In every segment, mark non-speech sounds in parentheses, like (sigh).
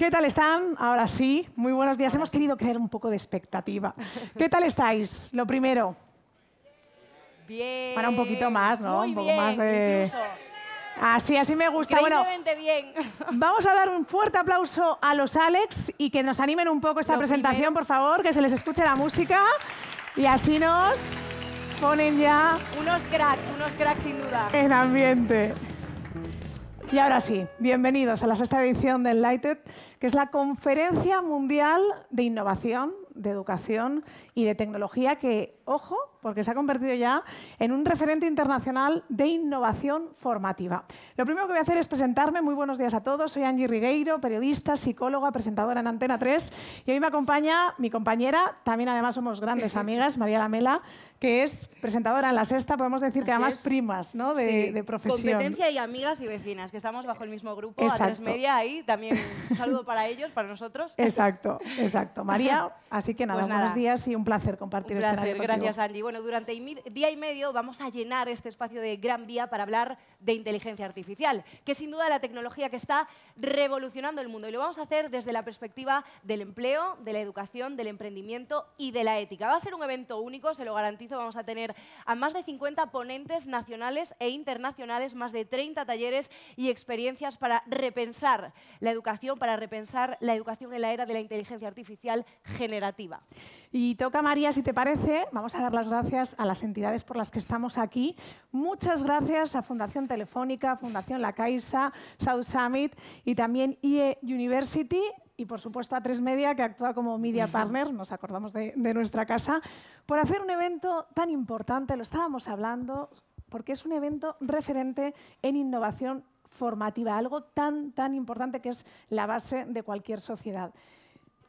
¿Qué tal están? Ahora sí, muy buenos días. Hemos querido crear un poco de expectativa. ¿Qué tal estáis? Lo primero. Bien. Para un poquito más, ¿no? un poco más de... Así, así me gusta. Bueno, bien. vamos a dar un fuerte aplauso a los Alex y que nos animen un poco esta presentación, por favor, que se les escuche la música y así nos ponen ya... Unos cracks, unos cracks sin duda. En ambiente. Y ahora sí, bienvenidos a la sexta edición de Enlighted, que es la Conferencia Mundial de Innovación, de Educación y de Tecnología que, ojo, porque se ha convertido ya en un referente internacional de innovación formativa. Lo primero que voy a hacer es presentarme. Muy buenos días a todos. Soy Angie Rigueiro, periodista, psicóloga, presentadora en Antena 3. Y hoy me acompaña mi compañera, también además somos grandes (laughs) amigas, María Lamela, que es presentadora en la sexta, podemos decir que además primas, ¿no? De, profesión. Competencia y amigas y vecinas, que estamos bajo el mismo grupo, a tres media ahí. También un saludo para ellos, para nosotros. Exacto, exacto. María, así que pues nada, buenos días y un placer compartir este Gracias, Angie. Bueno, durante día y medio vamos a llenar este espacio de Gran Vía para hablar de inteligencia artificial, que sin duda la tecnología que está revolucionando el mundo. Y lo vamos a hacer desde la perspectiva del empleo, de la educación, del emprendimiento y de la ética. Va a ser un evento único, se lo garantizo vamos a tener a más de 50 ponentes nacionales e internacionales, más de 30 talleres y experiencias para repensar la educación, para repensar la educación en la era de la inteligencia artificial generativa. Y toca, María, si te parece, vamos a dar las gracias a las entidades por las que estamos aquí. Muchas gracias a Fundación Telefónica, Fundación La Caixa, South Summit y también IE University y por supuesto a Tres Media, que actúa como media partner, nos acordamos de, nuestra casa, por hacer un evento tan importante, lo estábamos hablando, porque es un evento referente en innovación formativa, algo tan, tan importante que es la base de cualquier sociedad.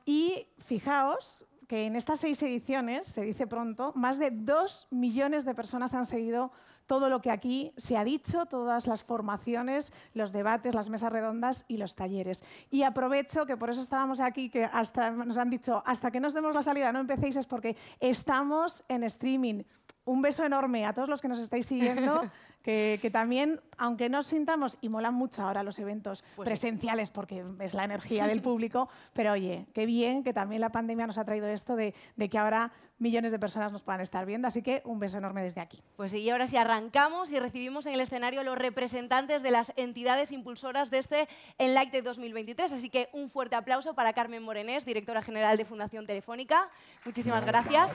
Y fijaos que en estas seis ediciones, se dice pronto, más de dos millones de personas han seguido todo lo que aquí se ha dicho, todas las formaciones, los debates, las mesas redondas y los talleres. Y aprovecho que por eso estábamos aquí, que hasta nos han dicho, hasta que nos demos la salida no empecéis, es porque estamos en streaming. Un beso enorme a todos los que nos estáis siguiendo (laughs) que, también, aunque nos sintamos, y molan mucho ahora los eventos pues presenciales porque es la energía del (laughs) público, pero oye, qué bien que también la pandemia nos ha traído esto de que ahora millones de personas nos puedan estar viendo. Así que un beso enorme desde aquí. Pues y ahora sí arrancamos y recibimos en el escenario a los representantes de las entidades impulsoras de este de 2023. Así que un fuerte aplauso para Carmen Morenés, directora general de Fundación Telefónica. Muchísimas gracias.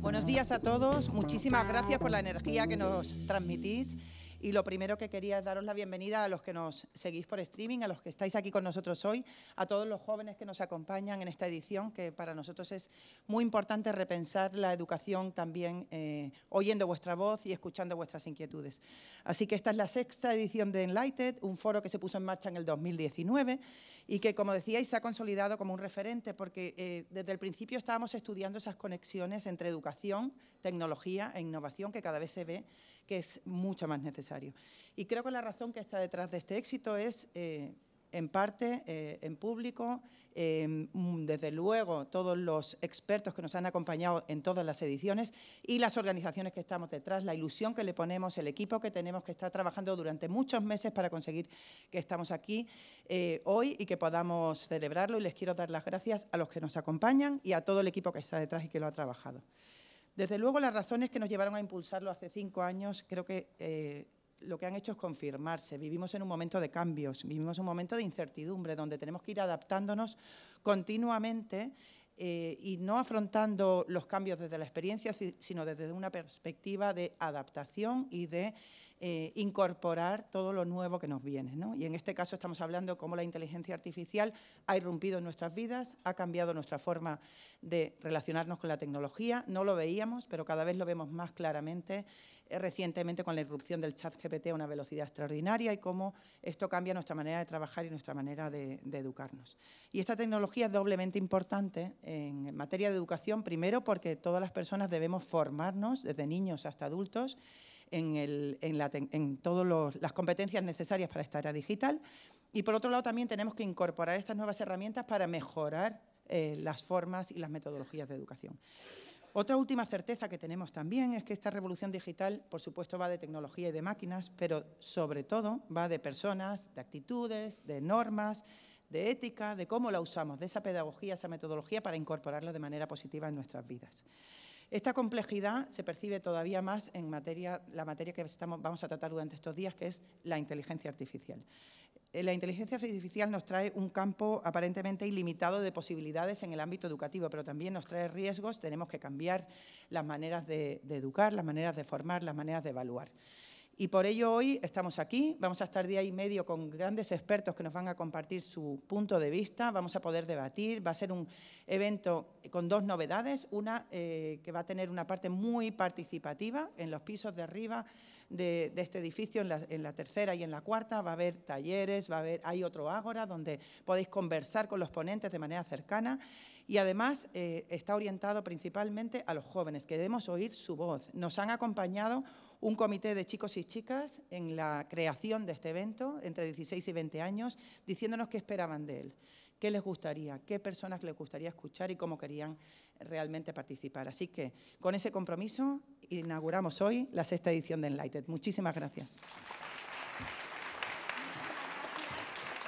Buenos días a todos. Muchísimas gracias por la energía que nos transmitís. Y lo primero que quería es daros la bienvenida a los que nos seguís por streaming, a los que estáis aquí con nosotros hoy, a todos los jóvenes que nos acompañan en esta edición, que para nosotros es muy importante repensar la educación también eh, oyendo vuestra voz y escuchando vuestras inquietudes. Así que esta es la sexta edición de Enlighted, un foro que se puso en marcha en el 2019 y que, como decíais, se ha consolidado como un referente porque eh, desde el principio estábamos estudiando esas conexiones entre educación, tecnología e innovación que cada vez se ve que es mucho más necesario. Y creo que la razón que está detrás de este éxito es, eh, en parte, eh, en público, em, desde luego todos los expertos que nos han acompañado en todas las ediciones y las organizaciones que estamos detrás, la ilusión que le ponemos, el equipo que tenemos que está trabajando durante muchos meses para conseguir que estamos aquí eh, hoy y que podamos celebrarlo. Y les quiero dar las gracias a los que nos acompañan y a todo el equipo que está detrás y que lo ha trabajado. Desde luego, las razones que nos llevaron a impulsarlo hace cinco años creo que eh, lo que han hecho es confirmarse. Vivimos en un momento de cambios, vivimos en un momento de incertidumbre, donde tenemos que ir adaptándonos continuamente eh, y no afrontando los cambios desde la experiencia, sino desde una perspectiva de adaptación y de eh, incorporar todo lo nuevo que nos viene. Y en este caso estamos hablando cómo la inteligencia artificial ha irrumpido en nuestras vidas, ha cambiado nuestra forma de relacionarnos con la tecnología. No lo veíamos, pero cada vez lo vemos más claramente eh, recientemente con la irrupción del chat GPT a una velocidad extraordinaria y cómo esto cambia nuestra manera de trabajar y nuestra manera de educarnos. Y esta tecnología es doblemente importante en materia de educación, primero porque todas las personas debemos formarnos, desde niños hasta adultos, en, todas las competencias necesarias para esta era digital. Y por otro lado también tenemos que incorporar estas nuevas herramientas para mejorar eh, las formas y las metodologías de educación. Otra última certeza que tenemos también es que esta revolución digital, por supuesto, va de tecnología y de máquinas, pero sobre todo va de personas, de actitudes, de normas, de ética, de cómo la usamos, de esa pedagogía, esa metodología para incorporarla de manera positiva en nuestras vidas. Esta complejidad se percibe todavía más en materia, la materia que vamos a tratar durante estos días, que es la inteligencia artificial. Eh, la inteligencia artificial nos trae un campo aparentemente ilimitado de posibilidades en el ámbito educativo, pero también nos trae riesgos, tenemos que cambiar las maneras de educar, las maneras de formar, las maneras de evaluar. Y por ello hoy estamos aquí, vamos a estar día y medio con grandes expertos que nos van a compartir su punto de vista, vamos a poder debatir, va a ser un evento con dos novedades, una eh, que va a tener una parte muy participativa en los pisos de arriba de, este edificio, en la, tercera y en la cuarta, va a haber talleres, va a haber, hay otro ágora donde podéis conversar con los ponentes de manera cercana y además eh, está orientado principalmente a los jóvenes, queremos oír su voz. Nos han acompañado un comité de chicos y chicas en la creación de este evento, entre 16 y 20 años, diciéndonos qué esperaban de él, qué les gustaría, qué personas les gustaría escuchar y cómo querían realmente participar. Así que, con ese compromiso, inauguramos hoy la sexta edición de Enlighted. Muchísimas gracias.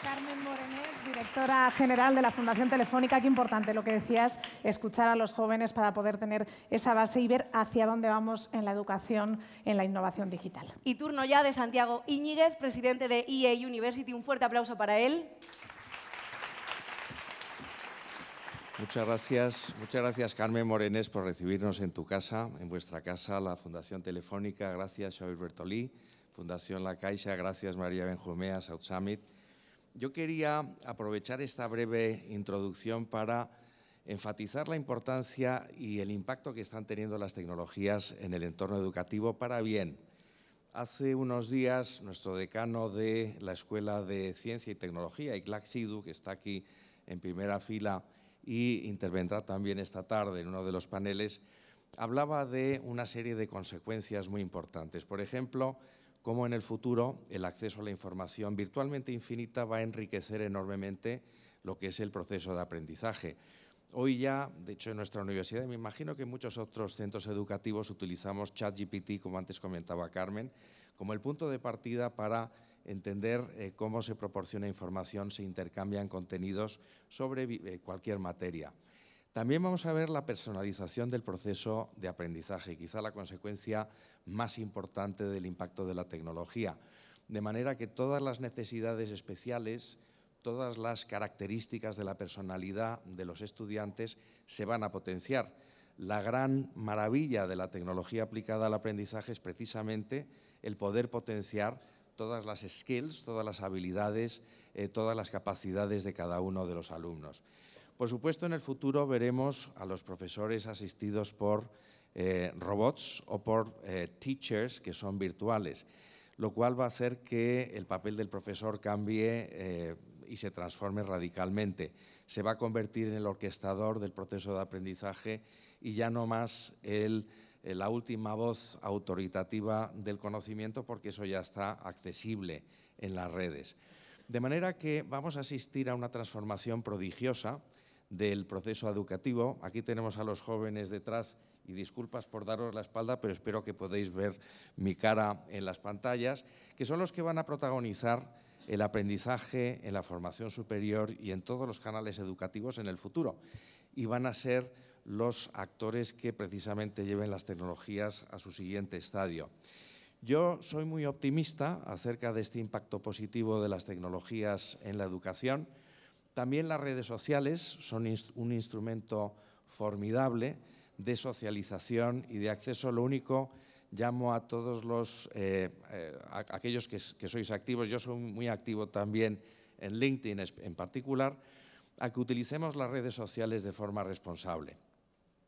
Carmen Morenés, directora general de la Fundación Telefónica. Qué importante lo que decías, escuchar a los jóvenes para poder tener esa base y ver hacia dónde vamos en la educación, en la innovación digital. Y turno ya de Santiago Iñiguez, presidente de EA University. Un fuerte aplauso para él. Muchas gracias, muchas gracias Carmen Morenés por recibirnos en tu casa, en vuestra casa, la Fundación Telefónica, gracias Javier Bertolí, Fundación La Caixa, gracias María Benjumea, South Summit, yo quería aprovechar esta breve introducción para enfatizar la importancia y el impacto que están teniendo las tecnologías en el entorno educativo para bien. Hace unos días, nuestro decano de la Escuela de Ciencia y Tecnología, Iclac Sidu, que está aquí en primera fila y intervendrá también esta tarde en uno de los paneles, hablaba de una serie de consecuencias muy importantes. Por ejemplo, cómo en el futuro el acceso a la información virtualmente infinita va a enriquecer enormemente lo que es el proceso de aprendizaje. Hoy ya, de hecho en nuestra universidad, me imagino que en muchos otros centros educativos utilizamos ChatGPT, como antes comentaba Carmen, como el punto de partida para entender eh, cómo se proporciona información, se intercambian contenidos sobre eh, cualquier materia. También vamos a ver la personalización del proceso de aprendizaje, quizá la consecuencia más importante del impacto de la tecnología, de manera que todas las necesidades especiales, todas las características de la personalidad de los estudiantes se van a potenciar. La gran maravilla de la tecnología aplicada al aprendizaje es precisamente el poder potenciar todas las skills, todas las habilidades, eh, todas las capacidades de cada uno de los alumnos. Por supuesto, en el futuro veremos a los profesores asistidos por eh, robots o por eh, teachers que son virtuales, lo cual va a hacer que el papel del profesor cambie eh, y se transforme radicalmente. Se va a convertir en el orquestador del proceso de aprendizaje y ya no más la última voz autoritativa del conocimiento porque eso ya está accesible en las redes. De manera que vamos a asistir a una transformación prodigiosa del proceso educativo. Aquí tenemos a los jóvenes detrás y disculpas por daros la espalda, pero espero que podéis ver mi cara en las pantallas, que son los que van a protagonizar el aprendizaje en la formación superior y en todos los canales educativos en el futuro. Y van a ser los actores que precisamente lleven las tecnologías a su siguiente estadio. Yo soy muy optimista acerca de este impacto positivo de las tecnologías en la educación. También las redes sociales son un instrumento formidable de socialización y de acceso. Lo único, llamo a todos los, eh, eh, a aquellos que, sois activos, yo soy muy activo también en LinkedIn en particular, a que utilicemos las redes sociales de forma responsable.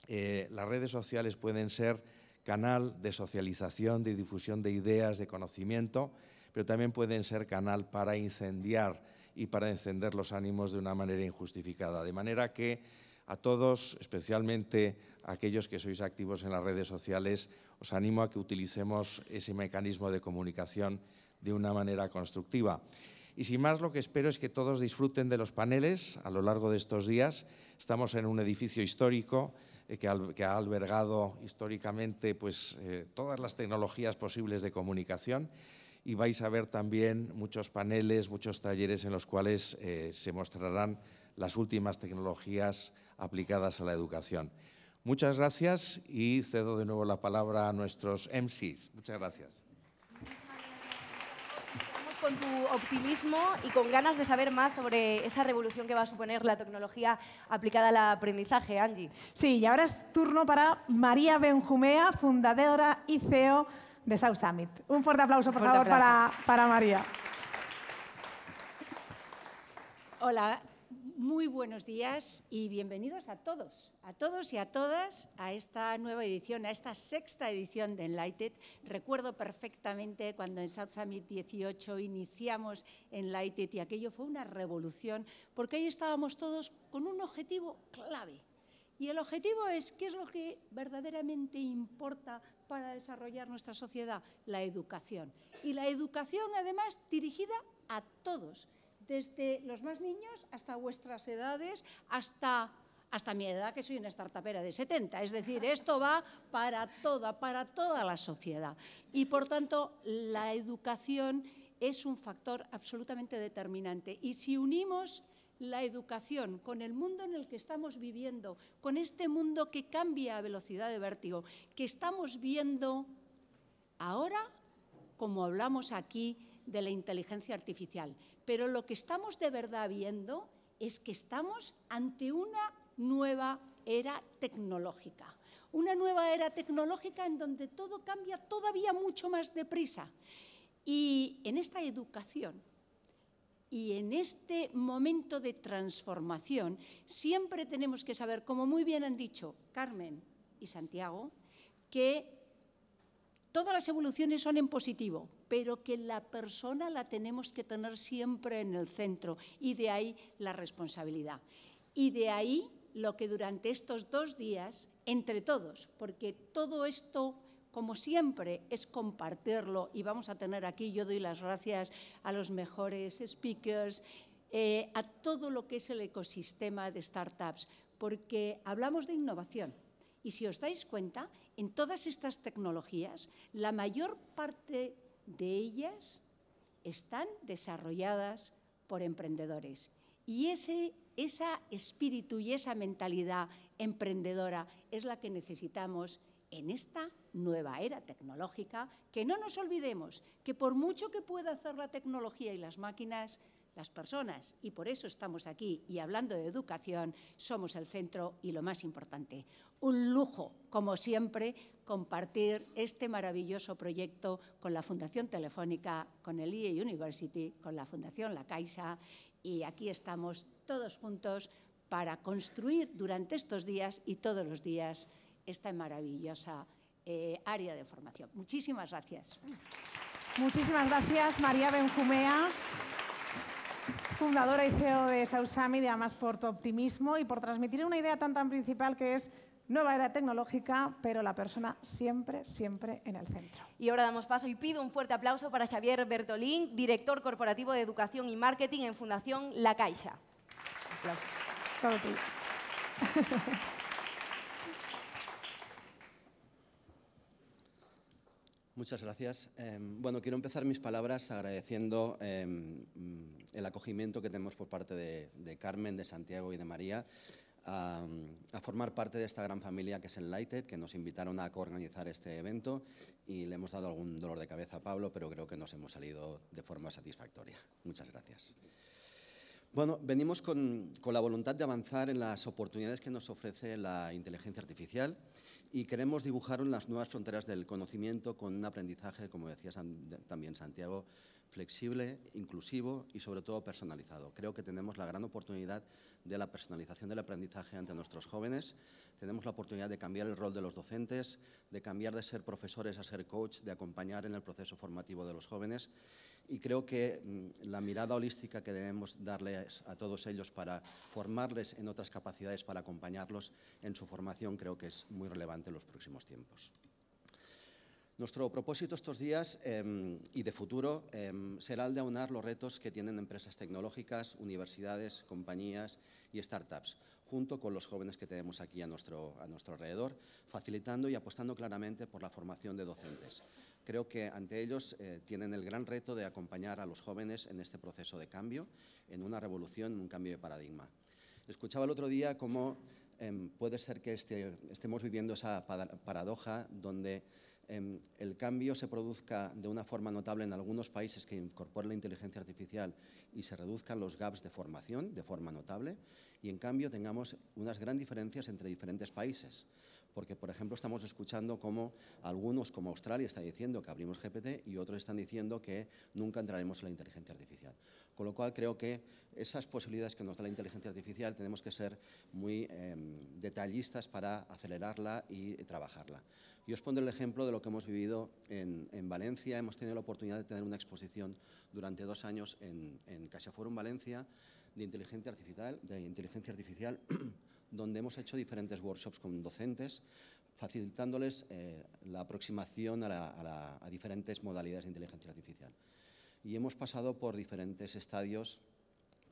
Eh, las redes sociales pueden ser canal de socialización, de difusión de ideas, de conocimiento, pero también pueden ser canal para incendiar y para encender los ánimos de una manera injustificada. De manera que a todos, especialmente a aquellos que sois activos en las redes sociales, os animo a que utilicemos ese mecanismo de comunicación de una manera constructiva. Y sin más, lo que espero es que todos disfruten de los paneles a lo largo de estos días. Estamos en un edificio histórico eh, que, ha albergado históricamente pues, eh, todas las tecnologías posibles de comunicación y vais a ver también muchos paneles, muchos talleres en los cuales eh, se mostrarán las últimas tecnologías aplicadas a la educación. Muchas gracias y cedo de nuevo la palabra a nuestros MCs. Muchas gracias. con tu optimismo y con ganas de saber más sobre esa revolución que va a suponer la tecnología aplicada al aprendizaje, Angie. Sí, y ahora es turno para María Benjumea, fundadora y CEO de South Un fuerte aplauso, por favor, Para, para María. Hola, muy buenos días y bienvenidos a todos, a todos y a todas a esta nueva edición, a esta sexta edición de Enlighted. Recuerdo perfectamente cuando en South Summit 18 iniciamos Enlighted y aquello fue una revolución porque ahí estábamos todos con un objetivo clave. Y el objetivo es qué es lo que verdaderamente importa para desarrollar nuestra sociedad? La educación. Y la educación, además, dirigida a todos, desde los más niños hasta vuestras edades, hasta, hasta mi edad, que soy una startupera de 70. Es decir, esto va para toda, para toda la sociedad. Y, por tanto, la educación es un factor absolutamente determinante. Y si unimos la educación, con el mundo en el que estamos viviendo, con este mundo que cambia a velocidad de vértigo, que estamos viendo ahora, como hablamos aquí, de la inteligencia artificial. Pero lo que estamos de verdad viendo es que estamos ante una nueva era tecnológica. Una nueva era tecnológica en donde todo cambia todavía mucho más deprisa. Y en esta educación y en este momento de transformación siempre tenemos que saber, como muy bien han dicho Carmen y Santiago, que todas las evoluciones son en positivo, pero que la persona la tenemos que tener siempre en el centro y de ahí la responsabilidad. Y de ahí lo que durante estos dos días, entre todos, porque todo esto como siempre, es compartirlo y vamos a tener aquí, yo doy las gracias a los mejores speakers, eh, a todo lo que es el ecosistema de startups, porque hablamos de innovación. Y si os dais cuenta, en todas estas tecnologías, la mayor parte de ellas están desarrolladas por emprendedores. Y ese esa espíritu y esa mentalidad emprendedora es la que necesitamos en esta nueva era tecnológica, que no nos olvidemos que por mucho que pueda hacer la tecnología y las máquinas, las personas, y por eso estamos aquí y hablando de educación, somos el centro y lo más importante. Un lujo, como siempre, compartir este maravilloso proyecto con la Fundación Telefónica, con el IE University, con la Fundación La Caixa, y aquí estamos todos juntos para construir durante estos días y todos los días esta maravillosa eh, área de formación. Muchísimas gracias. Muchísimas gracias, María Benjumea, fundadora y CEO de Sausami, de por tu optimismo y por transmitir una idea tan tan principal que es nueva era tecnológica, pero la persona siempre, siempre en el centro. Y ahora damos paso y pido un fuerte aplauso para Xavier Bertolín, director corporativo de Educación y Marketing en Fundación La Caixa. (laughs) Muchas gracias. Em, bueno, quiero empezar mis palabras agradeciendo em, el acogimiento que tenemos por parte de, Carmen, de Santiago y de María a, a, formar parte de esta gran familia que es Enlighted, que nos invitaron a coorganizar este evento y le hemos dado algún dolor de cabeza a Pablo, pero creo que nos hemos salido de forma satisfactoria. Muchas gracias. Bueno, venimos con, la voluntad de avanzar en las oportunidades que nos ofrece la inteligencia artificial y queremos dibujar las nuevas fronteras del conocimiento con un aprendizaje, como decía también Santiago, flexible, inclusivo y sobre todo personalizado. Creo que tenemos la gran oportunidad de la personalización del aprendizaje ante nuestros jóvenes. Tenemos la oportunidad de cambiar el rol de los docentes, de cambiar de ser profesores a ser coach, de acompañar en el proceso formativo de los jóvenes. Y creo que mm, la mirada holística que debemos darles a todos ellos para formarles en otras capacidades, para acompañarlos en su formación, creo que es muy relevante en los próximos tiempos. Nuestro propósito estos días em, y de futuro em, será el de aunar los retos que tienen empresas tecnológicas, universidades, compañías y startups, junto con los jóvenes que tenemos aquí a nuestro, alrededor, facilitando y apostando claramente por la formación de docentes. Creo que ante ellos eh, tienen el gran reto de acompañar a los jóvenes en este proceso de cambio, en una revolución, en un cambio de paradigma. Escuchaba el otro día cómo em, puede ser que este, estemos viviendo esa paradoja donde Em, el cambio se produzca de una forma notable en algunos países que incorporen la inteligencia artificial y se reduzcan los gaps de formación de forma notable y en cambio tengamos unas gran diferencias entre diferentes países. Porque, por ejemplo, estamos escuchando como algunos, como Australia, están diciendo que abrimos GPT y otros están diciendo que nunca entraremos en la inteligencia artificial. Con lo cual, creo que esas posibilidades que nos da la inteligencia artificial tenemos que ser muy em, detallistas para acelerarla y trabajarla. Y os pondré el ejemplo de lo que hemos vivido en, Valencia. Hemos tenido la oportunidad de tener una exposición durante dos años en, en Valencia de inteligencia artificial, de inteligencia artificial (clears throat) donde hemos hecho diferentes workshops con docentes, facilitándoles eh, la aproximación a diferentes modalidades de inteligencia artificial. Y hemos pasado por diferentes estadios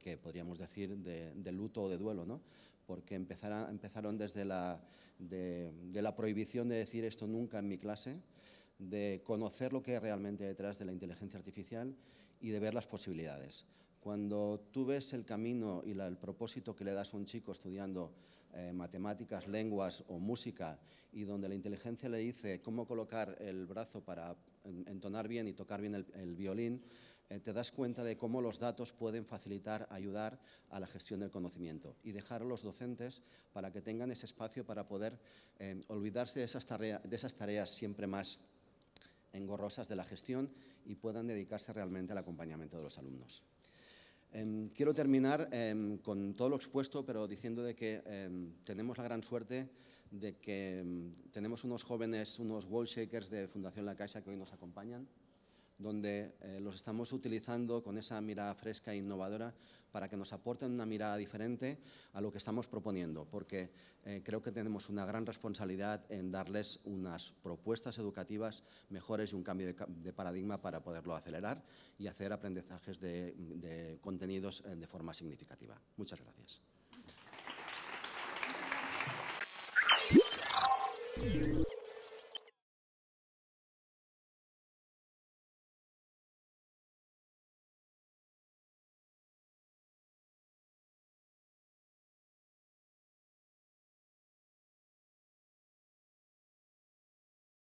que podríamos decir de, luto o de duelo, ¿no? porque empezaron desde la, de, la prohibición de decir esto nunca en mi clase, de conocer lo que hay realmente detrás de la inteligencia artificial y de ver las posibilidades. Cuando tú ves el camino y la, el propósito que le das a un chico estudiando eh, matemáticas, lenguas o música, y donde la inteligencia le dice cómo colocar el brazo para entonar bien y tocar bien el, el violín, eh, te das cuenta de cómo los datos pueden facilitar, ayudar a la gestión del conocimiento y dejar a los docentes para que tengan ese espacio para poder eh, olvidarse de esas, tareas siempre más engorrosas de la gestión y puedan dedicarse realmente al acompañamiento de los alumnos. Em, quiero terminar em, con todo lo expuesto, pero diciendo de que em, tenemos la gran suerte de que tenemos unos jóvenes, unos wall shakers de Fundación La Caixa que hoy nos acompañan donde eh, los estamos utilizando con esa mirada fresca e innovadora para que nos aporten una mirada diferente a lo que estamos proponiendo, porque eh, creo que tenemos una gran responsabilidad en darles unas propuestas educativas mejores y un cambio de, paradigma para poderlo acelerar y hacer aprendizajes de, contenidos eh, de forma significativa. Muchas gracias.